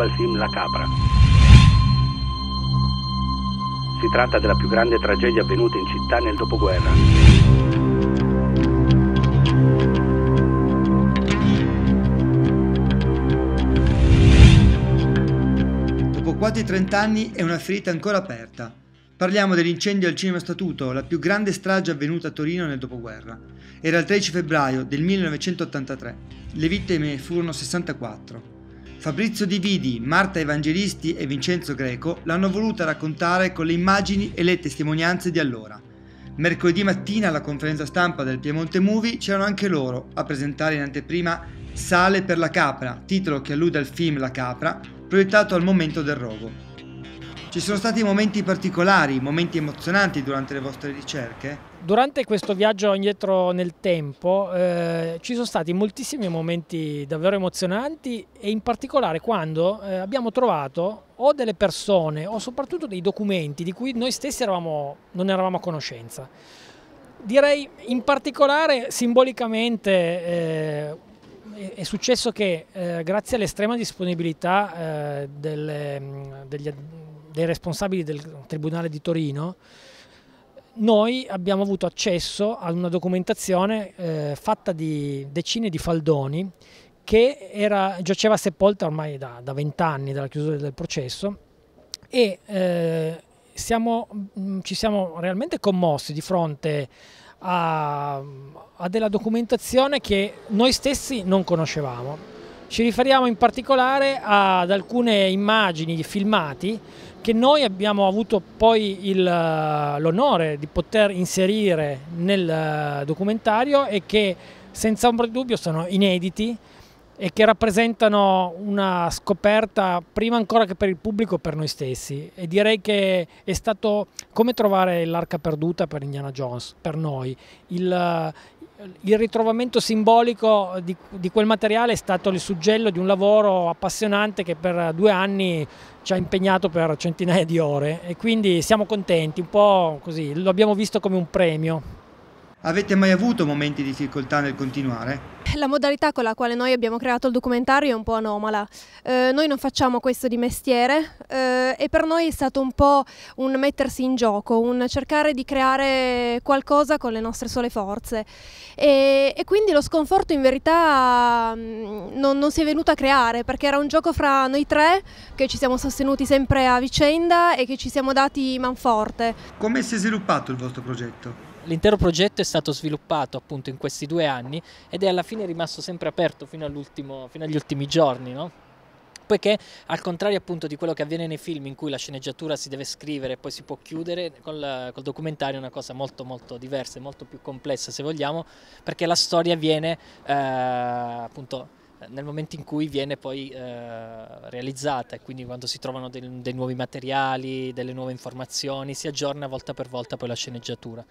relativa film La Capra. Si tratta della più grande tragedia avvenuta in città nel dopoguerra. Dopo quasi 30 anni è una ferita ancora aperta. Parliamo dell'incendio al Cinema Statuto, la più grande strage avvenuta a Torino nel dopoguerra. Era il 13 febbraio del 1983. Le vittime furono 64. Fabrizio Dividi, Marta Evangelisti e Vincenzo Greco l'hanno voluta raccontare con le immagini e le testimonianze di allora. Mercoledì mattina alla conferenza stampa del Piemonte Movie c'erano anche loro a presentare in anteprima Sale per la capra, titolo che allude al film La capra, proiettato al momento del rogo. Ci sono stati momenti particolari, momenti emozionanti durante le vostre ricerche? Durante questo viaggio indietro nel tempo eh, ci sono stati moltissimi momenti davvero emozionanti e in particolare quando eh, abbiamo trovato o delle persone o soprattutto dei documenti di cui noi stessi eravamo, non eravamo a conoscenza. Direi in particolare simbolicamente eh, è successo che eh, grazie all'estrema disponibilità eh, delle, degli, dei responsabili del Tribunale di Torino, noi abbiamo avuto accesso a una documentazione eh, fatta di decine di faldoni che era, giaceva sepolta ormai da vent'anni dalla chiusura del processo e eh, siamo, mm, ci siamo realmente commossi di fronte a, a della documentazione che noi stessi non conoscevamo. Ci riferiamo in particolare ad alcune immagini di filmati che noi abbiamo avuto poi eh, l'onore di poter inserire nel eh, documentario e che senza ombra di dubbio sono inediti e che rappresentano una scoperta prima ancora che per il pubblico per noi stessi e direi che è stato come trovare l'arca perduta per Indiana Jones per noi il, eh, il ritrovamento simbolico di, di, quel materiale è stato il suggello di un lavoro appassionante che per due anni ci ha impegnato per centinaia di ore e quindi siamo contenti, un po' così, lo abbiamo visto come un premio. Avete mai avuto momenti di difficoltà nel continuare? La modalità con la quale noi abbiamo creato il documentario è un po' anomala. Eh, noi non facciamo questo di mestiere eh, e per noi è stato un po' un mettersi in gioco, un cercare di creare qualcosa con le nostre sole forze. E, e quindi lo sconforto in verità mm, non, non, si è venuto a creare perché era un gioco fra noi tre che ci siamo sostenuti sempre a vicenda e che ci siamo dati manforte. Come si è sviluppato il vostro progetto? L'intero progetto è stato sviluppato appunto in questi due anni ed è alla fine rimasto sempre aperto fino, fino agli ultimi giorni, no? poiché al contrario appunto di quello che avviene nei film in cui la sceneggiatura si deve scrivere e poi si può chiudere, col, col, documentario è una cosa molto molto diversa e molto più complessa se vogliamo, perché la storia viene eh, appunto nel momento in cui viene poi eh, realizzata e quindi quando si trovano dei, dei nuovi materiali, delle nuove informazioni, si aggiorna volta per volta poi la sceneggiatura.